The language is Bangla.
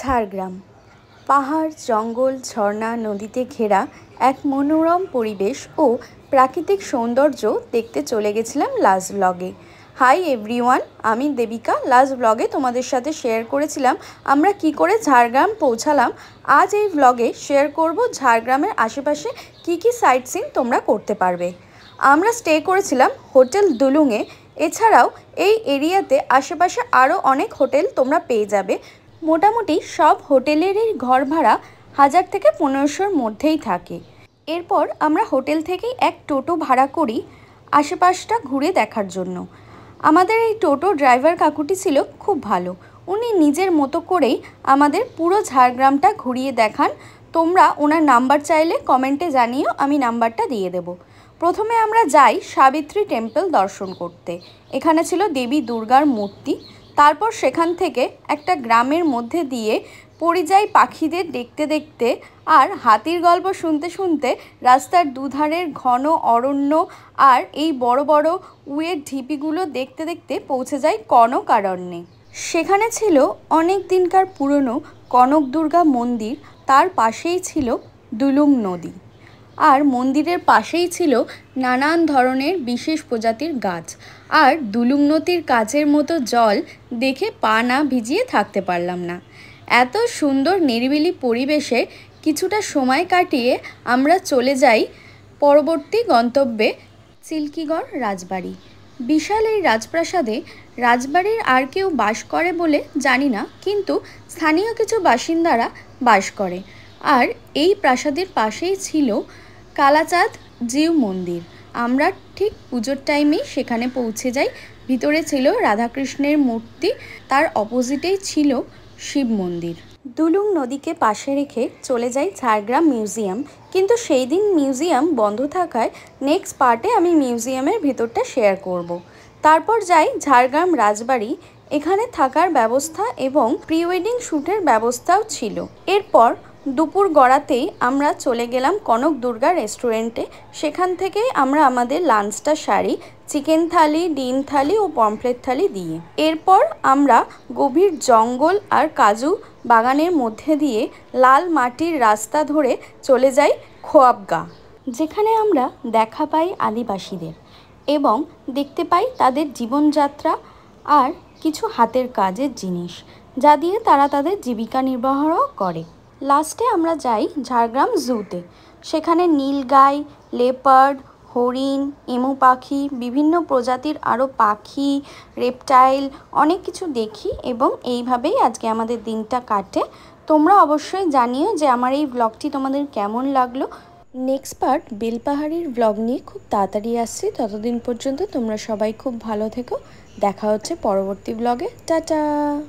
ঝাড়গ্রাম পাহাড় জঙ্গল ঝর্ণা নদীতে ঘেরা এক মনোরম পরিবেশ ও প্রাকৃতিক সৌন্দর্য দেখতে চলে গেছিলাম লাস্ট ব্লগে হাই এভরিওয়ান আমি দেবিকা লাস্ট ব্লগে তোমাদের সাথে শেয়ার করেছিলাম আমরা কি করে ঝাড়গ্রাম পৌঁছালাম আজ এই ব্লগে শেয়ার করব ঝাড়গ্রামের আশেপাশে কি কি সাইট সিন তোমরা করতে পারবে আমরা স্টে করেছিলাম হোটেল দুলুঙে এছাড়াও এই এরিয়াতে আশেপাশে আরও অনেক হোটেল তোমরা পেয়ে যাবে মোটামুটি সব হোটেলেরই ঘর ভাড়া হাজার থেকে পনেরোশোর মধ্যেই থাকে এরপর আমরা হোটেল থেকেই এক টোটো ভাড়া করি আশেপাশটা ঘুরে দেখার জন্য আমাদের এই টোটো ড্রাইভার কাকুটি ছিল খুব ভালো উনি নিজের মতো করেই আমাদের পুরো ঝাড়গ্রামটা ঘুরিয়ে দেখান তোমরা ওনার নাম্বার চাইলে কমেন্টে জানিও আমি নাম্বারটা দিয়ে দেব প্রথমে আমরা যাই সাবিত্রী টেম্পল দর্শন করতে এখানে ছিল দেবী দুর্গার মূর্তি তারপর সেখান থেকে একটা গ্রামের মধ্যে দিয়ে পরিযায়ী পাখিদের দেখতে দেখতে আর হাতির গল্প শুনতে শুনতে রাস্তার দুধারের ঘন অরণ্য আর এই বড় বড় উয়ের ঢিপিগুলো দেখতে দেখতে পৌঁছে যায় কনক অরণ্যে সেখানে ছিল অনেক দিনকার পুরনো কনক দুর্গা মন্দির তার পাশেই ছিল দুলুম নদী আর মন্দিরের পাশেই ছিল নানান ধরনের বিশেষ প্রজাতির গাছ আর দুলুং নদীর কাচের মতো জল দেখে পা না ভিজিয়ে থাকতে পারলাম না এত সুন্দর নিরিবিলি পরিবেশে কিছুটা সময় কাটিয়ে আমরা চলে যাই পরবর্তী গন্তব্যে চিল্কিগড় রাজবাড়ি বিশাল এই রাজপ্রাসাদে রাজবাড়ির আর কেউ বাস করে বলে জানি না কিন্তু স্থানীয় কিছু বাসিন্দারা বাস করে আর এই প্রাসাদের পাশেই ছিল কালাচাঁদ জিউ মন্দির আমরা ঠিক পুজোর টাইমেই সেখানে পৌঁছে যাই ভিতরে ছিল রাধাকৃষ্ণের মূর্তি তার অপোজিটেই ছিল শিব মন্দির দুলুং নদীকে পাশে রেখে চলে যাই ঝাড়গ্রাম মিউজিয়াম কিন্তু সেই দিন মিউজিয়াম বন্ধ থাকায় নেক্সট পার্টে আমি মিউজিয়ামের ভিতরটা শেয়ার করব। তারপর যাই ঝাড়গ্রাম রাজবাড়ি এখানে থাকার ব্যবস্থা এবং প্রি ওয়েডিং শ্যুটের ব্যবস্থাও ছিল এরপর দুপুর গড়াতেই আমরা চলে গেলাম কনক দুর্গা রেস্টুরেন্টে সেখান থেকে আমরা আমাদের লাঞ্চটা সারি চিকেন থালি ডিম থালি ও পমফ্লেট থালি দিয়ে এরপর আমরা গভীর জঙ্গল আর কাজু বাগানের মধ্যে দিয়ে লাল মাটির রাস্তা ধরে চলে যাই খোয়াবগা যেখানে আমরা দেখা পাই আদিবাসীদের এবং দেখতে পাই তাদের জীবনযাত্রা আর কিছু হাতের কাজের জিনিস যা দিয়ে তারা তাদের জীবিকা নির্বাহ করে লাস্টে আমরা যাই ঝাড়গ্রাম জুতে সেখানে নীলগাই লেপার্ড হরিণ এমু পাখি বিভিন্ন প্রজাতির আরও পাখি রেপটাইল অনেক কিছু দেখি এবং এইভাবেই আজকে আমাদের দিনটা কাটে তোমরা অবশ্যই জানিও যে আমার এই ব্লগটি তোমাদের কেমন লাগলো নেক্সট পার্ট বেলপাহাড়ির ব্লগ নিয়ে খুব তাড়াতাড়ি আসছি ততদিন পর্যন্ত তোমরা সবাই খুব ভালো থেকো দেখা হচ্ছে পরবর্তী ব্লগে টাটা